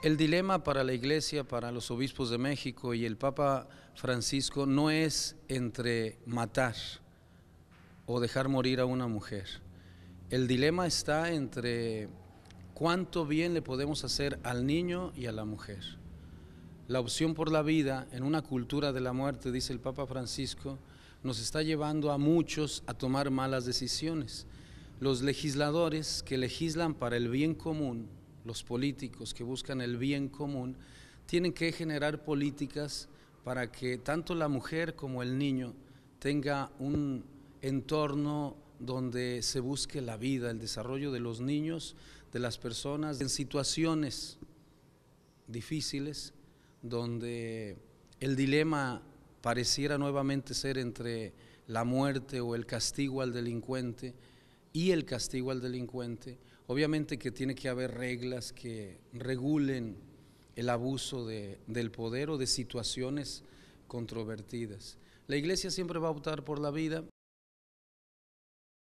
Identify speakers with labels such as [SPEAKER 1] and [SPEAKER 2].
[SPEAKER 1] El dilema para la Iglesia, para los obispos de México y el Papa Francisco no es entre matar o dejar morir a una mujer. El dilema está entre cuánto bien le podemos hacer al niño y a la mujer. La opción por la vida en una cultura de la muerte, dice el Papa Francisco, nos está llevando a muchos a tomar malas decisiones. Los legisladores que legislan para el bien común los políticos que buscan el bien común, tienen que generar políticas para que tanto la mujer como el niño tenga un entorno donde se busque la vida, el desarrollo de los niños, de las personas, en situaciones difíciles, donde el dilema pareciera nuevamente ser entre la muerte o el castigo al delincuente, y el castigo al delincuente. Obviamente que tiene que haber reglas que regulen el abuso del poder o de situaciones controvertidas. La iglesia siempre va a optar por la vida